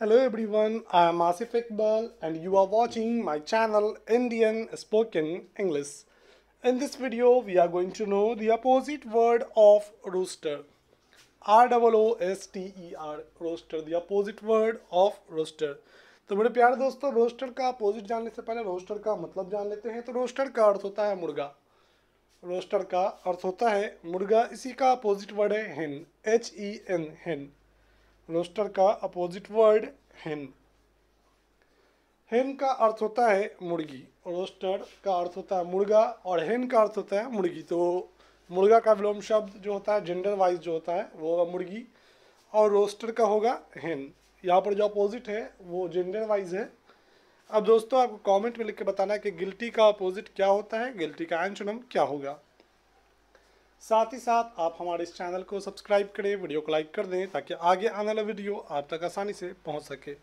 Hello everyone, I am Asif Iqbal and you are watching my channel Indian Spoken English. In this video, we are going to know the opposite word of rooster. R-O-O-S-T-E-R, roaster, the opposite word of roaster. तो मेरे प्यारे दोस्तों roster का opposite जानने से पहले roster का मतलब जान लेते हैं तो रोस्टर का अर्थ होता है मुर्गा रोस्टर का अर्थ होता है मुर्गा इसी का अपोजिट वर्ड है hen H E N hen rooster का अपोजिट वर्ड हेन हेन का अर्थ होता है मुर्गी रोस्टर का अर्थ होता है मुर्गा और हेन का अर्थ होता है मुर्गी तो मुर्गा का विलोम शब्द जो होता है जेंडर वाइज जो होता है वो होगा मुर्गी और रोस्टर का होगा हेन यहाँ पर जो अपोजिट है वो जेंडर वाइज है अब दोस्तों आपको कमेंट में लिख के बताना है कि गिल्टी का अपोजिट क्या होता है गिल्टी का एंशनम क्या होगा साथ ही साथ आप हमारे इस चैनल को सब्सक्राइब करें वीडियो को लाइक कर दें ताकि आगे आने वाला वीडियो आप तक आसानी से पहुंच सके